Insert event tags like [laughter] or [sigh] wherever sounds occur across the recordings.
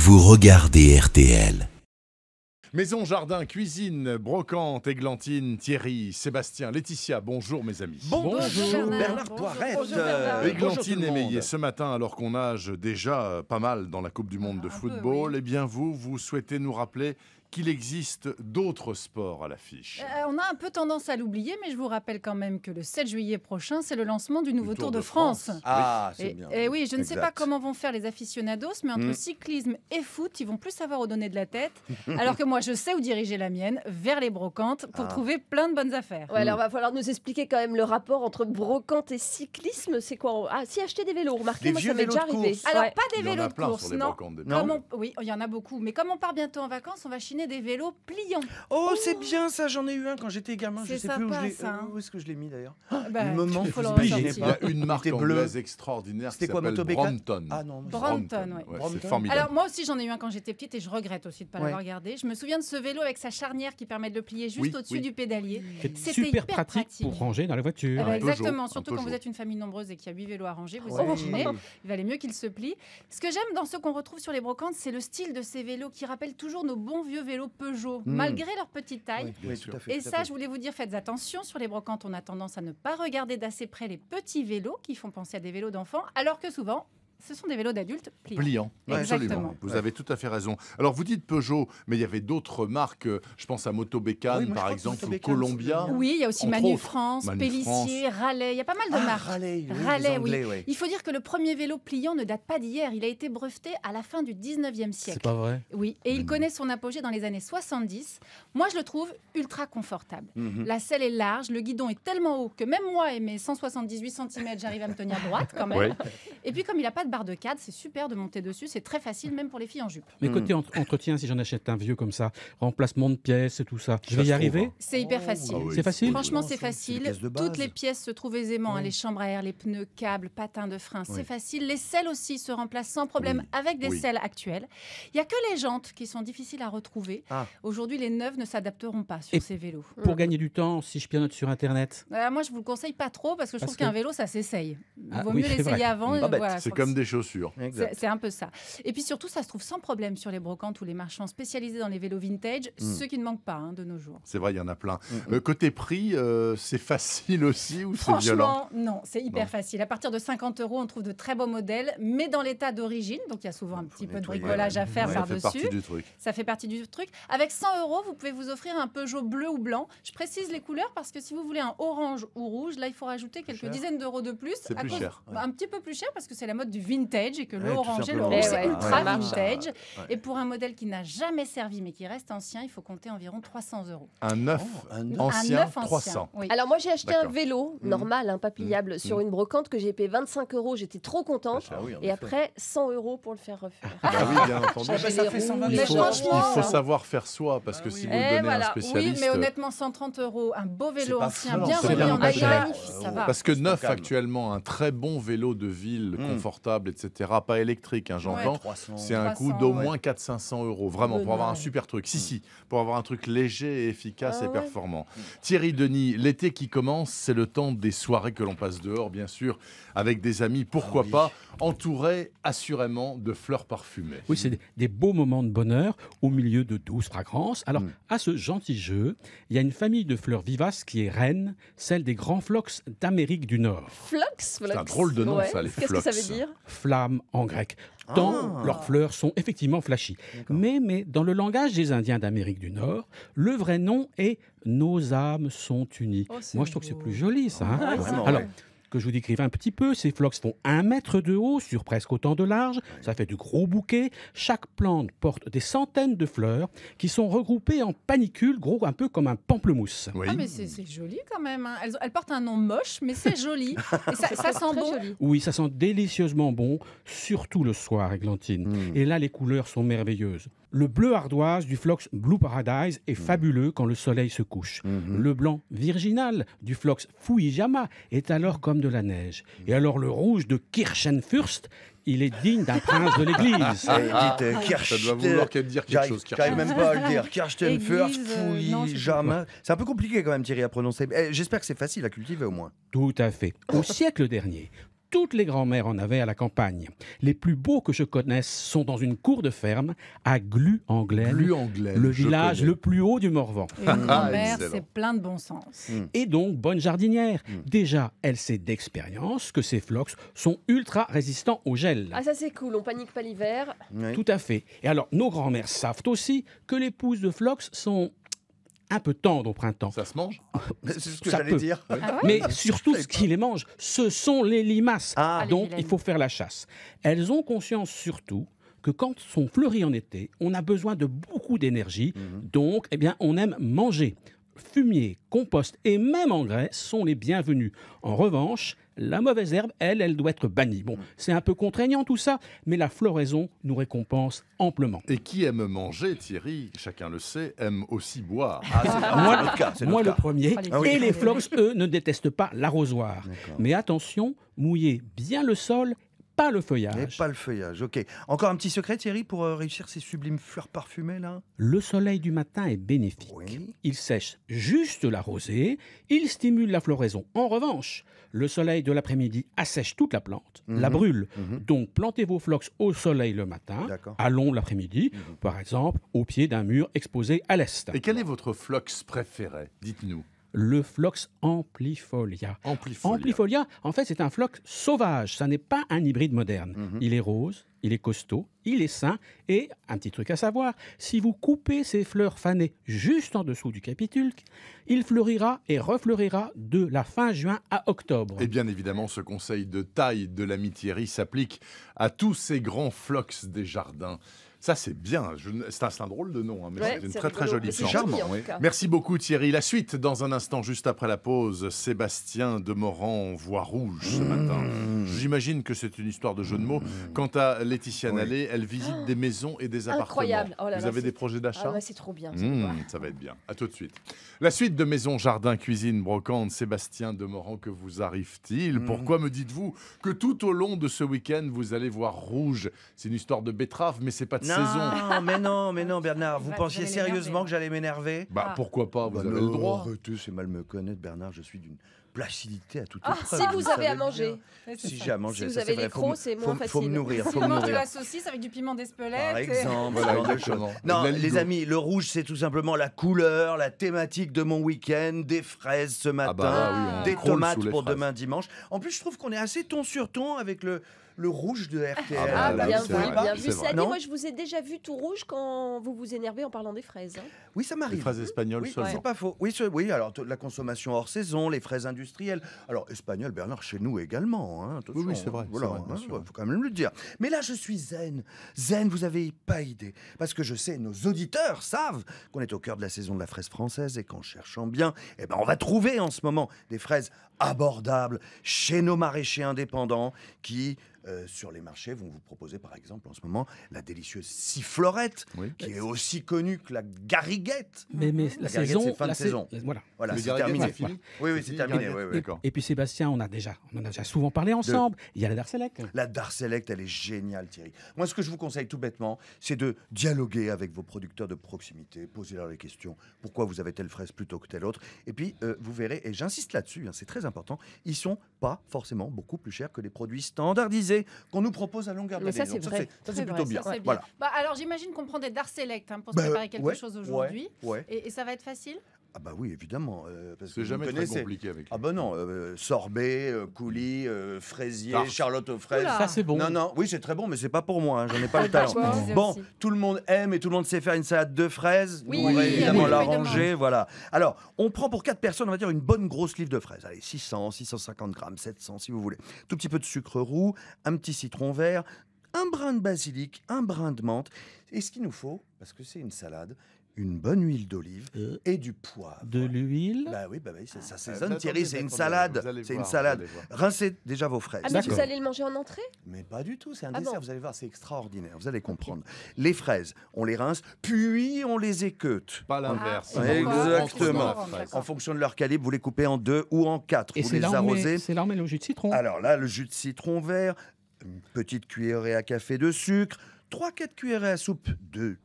vous regardez RTL. Maison, jardin, cuisine, brocante, églantine, Thierry, Sébastien, Laetitia, bonjour mes amis. Bonjour, Bernard Poirette. églantine émeillée ce matin alors qu'on nage déjà pas mal dans la Coupe du Monde de ah, football, eh bien vous, vous souhaitez nous rappeler qu'il existe d'autres sports à l'affiche. Euh, on a un peu tendance à l'oublier, mais je vous rappelle quand même que le 7 juillet prochain, c'est le lancement du nouveau Tour, de, France. Ah, c'est bien. Et oui, je ne sais pas comment vont faire les aficionados, mais entre hmm. cyclisme et foot, ils vont plus savoir où donner de la tête. [laughs] alors que moi, je sais où diriger la mienne, vers les brocantes, pour ah. trouver plein de bonnes affaires. Hmm. alors il va falloir nous expliquer quand même le rapport entre brocante et cyclisme. C'est quoi Ah, si, acheter des vélos, remarquez, moi, ça m'est déjà arrivé. Alors, pas des vélos de course, non. Oui, il y en a beaucoup. Mais comme on part bientôt en vacances, on va chiner des vélos pliants. Oh, c'est oh. bien ça, j'en ai eu un quand j'étais gamin. Je sais plus où, euh, hein. où est-ce que je l'ai mis d'ailleurs. Ah, bah, il y une marque bleue extraordinaire qui s'appelle Brompton. Ah non, Brompton, c'est formidable. Alors moi aussi j'en ai eu un quand j'étais petite et je regrette aussi de ne pas l'avoir gardé. Je me souviens de ce vélo avec sa charnière qui permet de le plier juste au-dessus du pédalier. C'était super pratique, pour ranger dans la voiture. Eh ben, exactement, surtout quand vous êtes une famille nombreuse et qu'il y a huit vélos à ranger, vous imaginez, il valait mieux qu'il se plie. Ce que j'aime dans ce qu'on retrouve sur les brocantes, c'est le style de ces vélos qui rappelle toujours nos bons vieux vélos Peugeot, hmm. malgré leur petite taille. et ça, je voulais vous dire, faites attention. Sur les brocantes, on a tendance à ne pas regarder d'assez près les petits vélos qui font penser à des vélos d'enfants, alors que souvent, ce sont des vélos d'adultes pliants. Pliants, absolument. Vous avez tout à fait raison. Alors, vous dites Peugeot, mais il y avait d'autres marques. Euh, je pense à Motobécane, par exemple, ou Columbia. Oui, il y a aussi Manu France, Raleigh. Il y a pas mal de ah, marques. Raleigh, oui. Il faut dire que le premier vélo pliant ne date pas d'hier. Il a été breveté à la fin du 19e siècle. C'est pas vrai Oui, et il connaît son apogée dans les années 70. Moi, je le trouve ultra confortable. Mhm. La selle est large, le guidon est tellement haut que même moi et mes 178 cm, j'arrive à me tenir droite quand même. Et puis, comme il n'a pas barre de cadre, c'est super de monter dessus, c'est très facile même pour les filles en jupe. Mais côté hmm. entretien, si j'en achète un vieux comme ça, remplacement de pièces et tout ça, je vais y arriver hein. C'est hyper oh, facile. Ah c'est facile Franchement, c'est facile. Toutes les pièces se trouvent aisément, les chambres à air, les pneus, câbles, patins de frein, c'est facile. Les selles aussi se remplacent sans problème avec des selles actuelles. Il n'y a que les jantes qui sont difficiles à retrouver. Ah. Aujourd'hui, les neuves ne s'adapteront pas sur ces vélos. Pour mm. gagner du temps, si je pianote sur Internet euh, Moi, je vous le conseille pas trop parce que je trouve qu'un vélo, ça s'essaye. Il ah vaut mieux l'essayer avant. Euh, bah, c'est comme chaussures. C'est un peu ça. Et puis surtout, ça se trouve sans problème sur les brocantes ou les marchands spécialisés dans les vélos vintage, hmm. ce qui ne manque pas hein, de nos jours. C'est vrai, il y en a plein. Hmm, hmm. Euh, côté prix, euh, c'est facile aussi ou c'est violent Non, c'est hyper facile. À partir de 50 euros, on trouve de très beaux modèles, mais dans l'état d'origine, donc il y a souvent un petit peu de bricolage à faire par-dessus. Ça fait partie du truc. Ça fait partie du truc. Avec 100 euros, vous pouvez vous offrir un Peugeot bleu ou blanc. Je précise les couleurs parce que si vous voulez un orange ou rouge, là, il faut rajouter quelques dizaines d'euros de plus. Un petit peu plus cher parce que c'est la mode du vintage et que le orange le eh ultra vintage. Et pour un modèle qui n'a jamais servi mais qui reste ancien, il faut compter environ 300 euros. Un neuf, oh, un ancien, 300. Alors moi, j'ai acheté un vélo mmh. normal, hein, pas mmh. pliable, sur mmh. une brocante que j'ai payé 25 euros. J'étais trop contente. Ah, et après, 100 euros pour le faire refaire. il, faut, euh, savoir faire soi parce que ah, si vous le eh, donnez un spécialiste. Oui, mais honnêtement, 130 euros, un beau vélo ancien, bien remis en ah, va Parce que neuf actuellement, un très bon vélo de ville confortable etc. Pas électrique, hein, j'entends. c'est un coût d'au moins 400-500 euros. Vraiment, pour avoir un super truc. Si, si, pour avoir un truc léger, efficace ah et performant. Thierry Denis, l'été qui commence, c'est le temps des soirées que l'on passe dehors, bien sûr, avec des amis, pourquoi ah pas, entourés assurément de fleurs parfumées. Oui, c'est des, beaux moments de bonheur au milieu de douces fragrances. Alors, mm. à ce gentil jeu, il y a une famille de fleurs vivaces qui est reine, celle des grands phlox d'Amérique du Nord. phlox. C'est un drôle de nom, ça, les Qu'est-ce que ça veut dire flamme en grec, ah. tant leurs fleurs sont effectivement flashy. Mais, mais dans le langage des Indiens d'Amérique du Nord, le vrai nom est Nos âmes sont unies. Oh, Moi, je trouve que c'est plus joli, ça. Hein. Ah, que je vous décrive un petit peu. Ces phlox font un mètre de haut sur presque autant de large. Ça fait du gros bouquet. Chaque plante porte des centaines de fleurs qui sont regroupées en panicules, gros, un peu comme un pamplemousse. Oui. Ah, mais c'est joli quand même. Hein. Elles, portent un nom moche, mais c'est [laughs] joli. ça, sent bon. Oui, ça sent délicieusement bon, surtout le soir, Églantine. Hmm. Et là, les couleurs sont merveilleuses. Le bleu ardoise du flox Blue Paradise est mm. fabuleux quand le soleil se couche. Mm-hmm. Le blanc virginal du flox Fujiyama est alors comme de la neige. Et alors le rouge de Kirchenfürst, il est digne d'un prince de l'église. [laughs] Eh, ah, euh, ça doit vouloir qu'elle dire quelque chose. J'arrive même pas le dire. [laughs] Kirchenfürst, euh, Fujiyama. C'est un peu compliqué quand même, Thierry, à prononcer. Eh, j'espère que c'est facile à cultiver au moins. Tout à fait. Au siècle dernier, toutes les grand mères en avaient à la campagne. Les plus beaux que je connaisse sont dans une cour de ferme à Glu Anglais, le village le plus haut du Morvan. Une ah, grand-mère, c'est plein de bon sens. Hmm. Et donc, bonne jardinière. Hmm. Déjà, elle sait d'expérience que ces phlox sont ultra résistants au gel. Ah, ça c'est cool, on panique pas l'hiver. Tout à fait. Et alors, nos grand mères savent aussi que les pousses de phlox sont un peu tendre au printemps. Ça se mange oh, [laughs] C'est ce que j'allais dire. Ah Mais [laughs] surtout, ce qui les mange, ce sont les limaces. Ah. Ah, Donc, il faut faire la chasse. Elles ont conscience surtout que quand sont fleuries en été, on a besoin de beaucoup d'énergie. Mhm. Donc, eh bien, on aime manger. Fumier, compost et même engrais sont les bienvenus. En revanche, la mauvaise herbe, elle, elle doit être bannie. Bon, mm. c'est un peu contraignant tout ça, mais la floraison nous récompense amplement. Et qui aime manger, Thierry, chacun le sait, aime aussi boire. [laughs] Ah, moi, le premier. Et ah les phlox, eux, ne détestent pas l'arrosoir. Mais attention, mouillez bien le sol pas le feuillage. pas le feuillage, ok. Encore un petit secret, Thierry, pour euh, réussir ces sublimes fleurs parfumées, là Le soleil du matin est bénéfique. Il sèche juste la rosée, il stimule la floraison. En revanche, le soleil de l'après-midi assèche toute la plante, la mhm. brûle. Mhm. Donc, plantez vos phlox au soleil le matin, à l'ombre l'après-midi, mhm. par exemple, au pied d'un mur exposé à l'est. Et quel est votre phlox préféré Dites-nous le phlox amplifolia. Amplifolia, en fait, c'est un phlox sauvage. Ça n'est pas un hybride moderne. Mhm. Il est rose, il est costaud, il est sain. Et un petit truc à savoir, si vous coupez ces fleurs fanées juste en dessous du capitulque, il fleurira et refleurira de la fin juin à octobre. Et bien évidemment, ce conseil de taille de l'amitiérie s'applique à tous ces grands phlox des jardins. Ça, c'est bien. C'est un, un, drôle de nom, hein, mais c'est une très, très jolie chanson. Charmant, Merci beaucoup, Thierry. La suite, dans un instant, juste après la pause, Sébastien Demorand voit rouge ce mmh. matin. J'imagine que c'est une histoire de jeu de mots. Mmh. Quant à Laetitia Nallet elle visite des maisons et des appartements. Oh vous avez des projets d'achat ah C'est mmh, trop bien. Ça. va être bien. À tout de suite. La suite de Maison, Jardin, Cuisine, Brocante, Sébastien Demorand, que vous arrive-t-il Pourquoi me dites-vous que tout au long de ce week-end, vous allez voir rouge C'est une histoire de betterave, mais c'est pas de non, mais non, mais non, Bernard. Vous, bah, pensiez sérieusement que j'allais m'énerver Bah ah. pourquoi pas Vous bah, avez le droit. Tu c'est mal me connaître, Bernard. Je suis d'une placidité à toute ah, Si vous, avez à manger. si j'ai à manger. Si vous avez les crocs, c'est moins facile. Faut me nourrir. Faut si mange de la saucisse avec du piment d'Espelette. Par exemple. non, les amis, le rouge, c'est tout simplement la couleur, la thématique de mon week-end, des fraises ce ah bah matin, des tomates pour demain dimanche. En plus, je trouve qu'on est assez ton sur ton avec le le rouge de ah RTL. Bah, ah, bien, vu, bien vu, ça moi je vous ai déjà vu tout rouge quand vous vous énervez en parlant des fraises. Hein. Oui, ça m'arrive. Les fraises espagnoles oui, C'est pas faux. Oui, oui alors la consommation hors saison, les fraises industrielles. Alors espagnol, Bernard, chez nous également. Hein, oui, oui c'est vrai. Hein. faut quand même le dire. Mais là, je suis zen. Zen, vous avez pas idée. Parce que je sais, nos auditeurs savent qu'on est au cœur de la saison de la fraise française et qu'en cherchant bien, eh ben, on va trouver en ce moment des fraises abordable chez nos maraîchers indépendants qui, euh, sur les marchés, vont vous proposer par exemple en ce moment la délicieuse sifflorette, qui est aussi connue que la gariguette. Mais, mais la, saison, c'est fin la de saison. Voilà, voilà c'est terminé. Oui, oui, c'est terminé. Oui, oui. Et, puis Sébastien, on a déjà, on en a déjà souvent parlé ensemble. Il y a la Darselect. La Darselect, elle est géniale, Thierry. Moi, ce que je vous conseille tout bêtement, c'est de dialoguer avec vos producteurs de proximité, poser leur les questions. Pourquoi vous avez telle fraise plutôt que telle autre Et puis, euh, vous verrez, et j'insiste là-dessus, hein, c'est très important, ils sont pas forcément beaucoup plus chers que les produits standardisés qu'on nous propose à longueur de Ça, Ça, c'est plutôt bien. Bah, alors, j'imagine qu'on prend des Darselect select hein, pour bah, préparer quelque chose aujourd'hui. et, et, ça va être facile ah bah oui, évidemment. Euh, parce que jamais très compliqué avec. Ah bah non, euh, sorbet, euh, coulis, fraisier, charlotte aux fraises. Ça, c'est bon. Non, non, oui, c'est très bon, mais c'est pas pour moi. je hein, J'en ai pas [laughs] le talent. Bon. tout le monde aime et tout le monde sait faire une salade de fraises. Oui, on va évidemment l'arranger voilà. Alors, on prend pour quatre personnes, on va dire, une bonne grosse livre de fraises. Allez, 600, 650 grammes, 700 si vous voulez. Tout petit peu de sucre roux, un petit citron vert, un brin de basilic, un brin de menthe. Et ce qu'il nous faut, parce que c'est une salade, une bonne huile d'olive euh, et du poivre. De l'huile Bah oui, bah bah ça, ah, saisonne. Bah, Thierry, c'est une salade. C'est une salade. Rincez déjà vos fraises. Ah, vous allez le manger en entrée Mais pas du tout, c'est un ah dessert. Vous allez voir, c'est extraordinaire. Vous allez comprendre. Les fraises, on les rince, puis on les équeute. Pas l'inverse. Exactement. En fonction de leur calibre, vous les coupez en deux ou en quatre. Et vous les arrosez. C'est l'armée le jus de citron. Alors là, le jus de citron vert, une petite cuillerée à café de sucre. 3-4 cuillerées à soupe de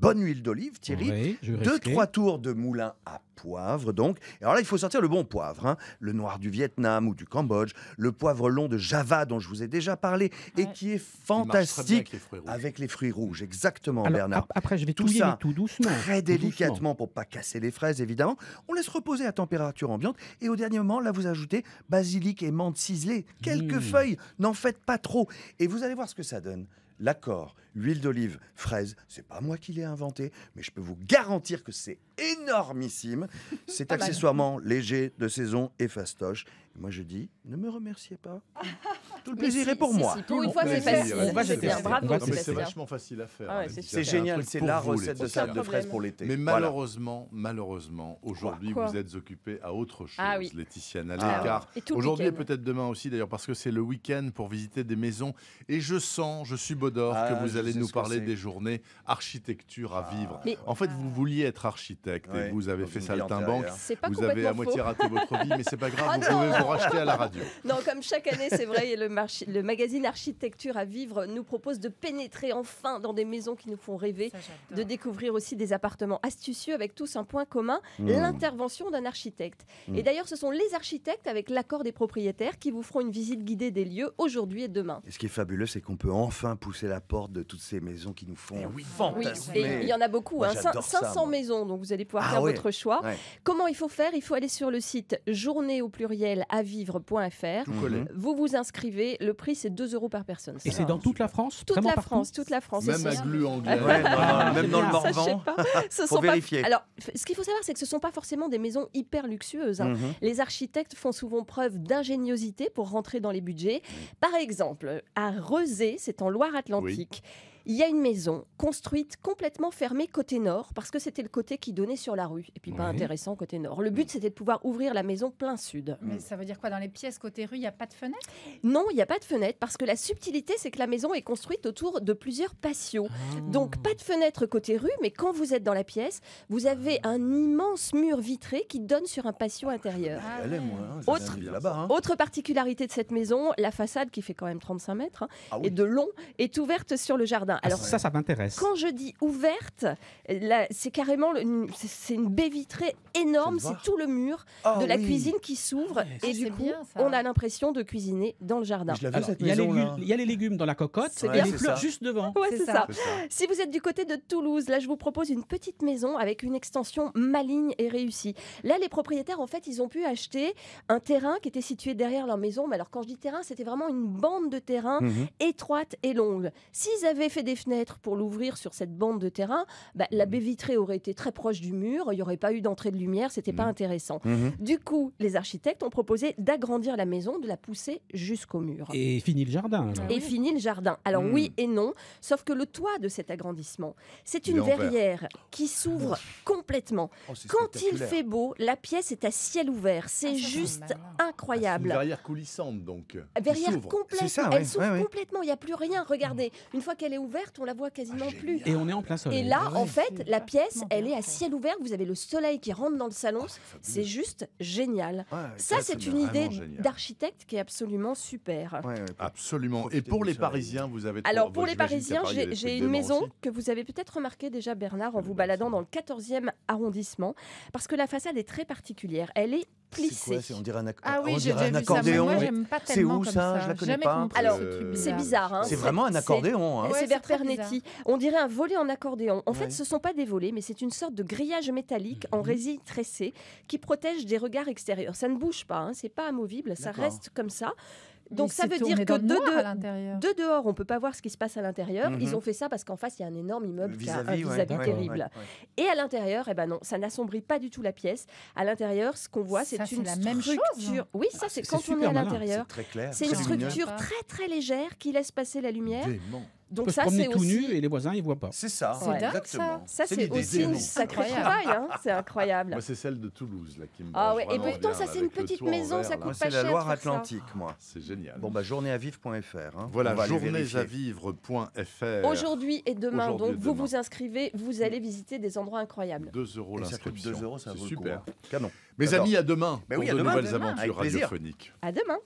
bonne huile d'olive, Thierry. Deux, trois tours de moulin à poivre, donc. Alors là, il faut sortir le bon poivre, hein. le noir du Vietnam ou du Cambodge, le poivre long de Java dont je vous ai déjà parlé et qui est fantastique avec les, fruits rouges. Exactement, Bernard. Après, je vais tout ça tout doucement, très délicatement pour pas casser les fraises, évidemment. On laisse reposer à température ambiante et au dernier moment, là, vous ajoutez basilic et menthe ciselée, quelques mmh. feuilles. N'en faites pas trop et vous allez voir ce que ça donne l'accord huile d'olive, fraise, c'est pas moi qui l'ai inventé, mais je peux vous garantir que c'est énormissime. [laughs] C'est accessoirement léger de saison et fastoche moi, je dis, ne me remerciez pas. [laughs] Tout le plaisir est pour moi. pour une fois, c'est facile. C'est vachement facile à faire. Ah c'est génial. C'est la recette de salade de fraises pour l'été. Mais malheureusement, malheureusement, aujourd'hui, vous êtes occupé à autre chose, ah Laetitia car ah aujourd'hui et peut-être demain aussi, d'ailleurs, parce que c'est le week-end pour visiter des maisons. Et je sens, je suis Bodor, ah, que vous allez nous parler des journées architecture à vivre. En fait, vous vouliez être architecte et vous avez fait saltimbanque. Vous avez à moitié raté votre vie, mais c'est pas [laughs] grave. Vous pouvez à la radio. Non, comme chaque année, c'est vrai, le, le magazine Architecture à vivre nous propose de pénétrer enfin dans des maisons qui nous font rêver, de découvrir aussi des appartements astucieux avec tous un point commun, hmm. l'intervention d'un architecte. Hmm. Et d'ailleurs, ce sont les architectes, avec l'accord des propriétaires, qui vous feront une visite guidée des lieux aujourd'hui et demain. Et ce qui est fabuleux, c'est qu'on peut enfin pousser la porte de toutes ces maisons qui nous font... Eh et oui, il y en a beaucoup, 500 hein. maisons, donc vous allez pouvoir ah faire votre choix. Comment il faut faire Il faut aller sur le site journée au pluriel à vivre.fr. Mhm. Vous vous inscrivez. Le prix, c'est 2 euros par personne. Et c'est dans toute la France Toute la France, toute la France. Même à Glu en Même dans le Morvan. Ce sont vérifier. Alors, ce qu'il faut savoir, c'est que ce ne sont pas forcément des maisons hyper luxueuses. Hein. Mhm. Les architectes font souvent preuve d'ingéniosité pour rentrer dans les budgets. Par exemple, à Rezé, c'est en Loire-Atlantique. Il y a une maison construite complètement fermée côté nord, parce que c'était le côté qui donnait sur la rue, et puis pas intéressant côté nord. Le but, c'était de pouvoir ouvrir la maison plein sud. Mais ça veut dire quoi Dans les pièces côté rue, il n'y a pas de fenêtre Non, il n'y a pas de fenêtre, parce que la subtilité, c'est que la maison est construite autour de plusieurs patios. Ah. Donc, pas de fenêtre côté rue, mais quand vous êtes dans la pièce, vous avez ah. un immense mur vitré qui donne sur un patio ah, intérieur. Hein, autre, hein. autre, particularité de cette maison, la façade, qui fait quand même 35 mètres, et hein, de long, est ouverte sur le jardin. Ah, alors, ça, ça m'intéresse. Quand je dis ouverte, c'est carrément c'est une baie vitrée énorme, c'est tout le mur ah de la cuisine qui s'ouvre ah, et du coup, on a l'impression de cuisiner dans le jardin. Il y, a les légumes dans la cocotte et les fleurs juste devant. ça. Si vous êtes du côté de Toulouse, là, je vous propose une petite maison avec une extension maligne et réussie. Là, les propriétaires, en fait, ils ont pu acheter un terrain qui était situé derrière leur maison. Mais alors, quand je dis terrain, c'était vraiment une bande de terrain mhm. étroite et longue. S'ils avaient fait des fenêtres pour l'ouvrir sur cette bande de terrain, bah, la mmh. baie vitrée aurait été très proche du mur, il n'y aurait pas eu d'entrée de lumière, c'était pas mmh. intéressant. Mmh. Du coup, les architectes ont proposé d'agrandir la maison, de la pousser jusqu'au mur. Et fini le jardin. Et ah fini le jardin. Alors oui et non, sauf que le toit de cet agrandissement, c'est une verrière qui s'ouvre ah complètement. Oh, Quand il fait beau, la pièce est à ciel ouvert. Ah, c'est juste incroyable. une verrière coulissante donc. Euh, verrière complète. Elle s'ouvre complètement, il n'y a plus rien. Regardez, une fois qu'elle est ouverte, ouverte, on la voit quasiment ah, plus. Et on est en plein Et là, ah en ah fait, la pièce, elle est à ciel ouvert. Vous avez le soleil qui rentre dans le salon. c'est juste génial. ça, c'est une idée d'architecte qui est absolument super. absolument. Et pour les Parisiens, vous avez. Alors pour les Parisiens, j'ai une maison que vous avez peut-être remarqué déjà, Bernard, en vous bah, baladant dans le 14e arrondissement, parce que la façade est très particulière. Elle est c'est Quoi, on dirait un, ah accordéon. C'est où ça, la connais pas. Alors, c'est bizarre. Hein. C'est vraiment un accordéon. Hein. C'est hein. On dirait un volet en accordéon. En fait, ce ne sont pas des volets, mais c'est une sorte de grillage métallique en mhm. résine tressée qui protège des regards extérieurs. Ça ne bouge pas, hein. c'est pas amovible, ça reste comme ça. Donc ça veut dire que de, dehors, on peut pas voir ce qui se passe à l'intérieur. Ils mhm. ont fait ça parce qu'en face, il y a un énorme immeuble qui a un vis terrible. Et à l'intérieur, eh ben non, ça n'assombrit pas du tout la pièce. À l'intérieur, ce qu'on voit, c'est une hein. structure... Oui, ça ah, c'est quand on est à l'intérieur. C'est une structure très très légère qui laisse passer la lumière. Donc ça, c'est tout nu et les voisins ils voient pas. C'est ça, c'est exactement. Ça, c'est aussi une sacrée travail, hein. c'est incroyable. Moi, c'est celle de Toulouse là qui Ah ouais. Et pourtant, ça c'est une petite maison, ça coûte pas cher. C'est la Loire Atlantique, moi. C'est génial. Bon bah journéesavivre.fr. Hein. Voilà, journéesavivre.fr. Aujourd'hui et demain, donc vous vous inscrivez, vous allez visiter des endroits incroyables. 2 euros l'inscription. 2 euros, ça vaut le coup. Super, hein. canon. Mes amis, à demain pour de nouvelles aventures radiophoniques. À demain.